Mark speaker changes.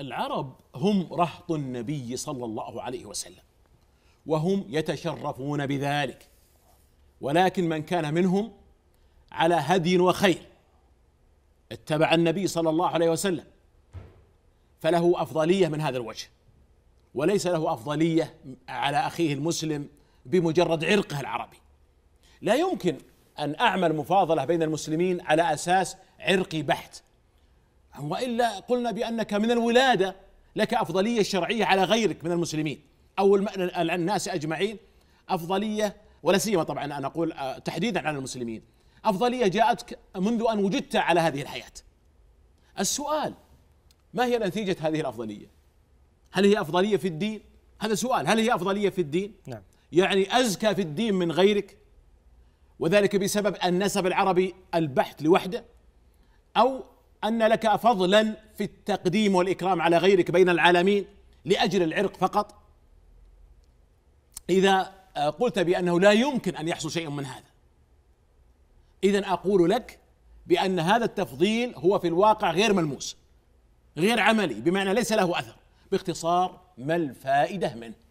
Speaker 1: العرب هم رهط النبي صلى الله عليه وسلم وهم يتشرفون بذلك ولكن من كان منهم على هدي وخير اتبع النبي صلى الله عليه وسلم فله افضليه من هذا الوجه وليس له افضليه على اخيه المسلم بمجرد عرقه العربي لا يمكن ان اعمل مفاضله بين المسلمين على اساس عرقي بحت والا قلنا بانك من الولاده لك افضليه شرعيه على غيرك من المسلمين او الناس اجمعين افضليه ولا سيما طبعا انا اقول آه، تحديدا عن المسلمين افضليه جاءتك منذ ان وجدت على هذه الحياه السؤال ما هي نتيجه هذه الافضليه هل هي افضليه في الدين هذا سؤال هل هي افضليه في الدين نعم يعني ازكى في الدين من غيرك وذلك بسبب النسب العربي البحت لوحده او أن لك فضلا في التقديم والإكرام على غيرك بين العالمين لأجل العرق فقط إذا آه، قلت بأنه لا يمكن أن يحصل شيء من هذا إذا أقول لك بأن هذا التفضيل هو في الواقع غير ملموس غير عملي بمعنى ليس له أثر باختصار ما الفائدة منه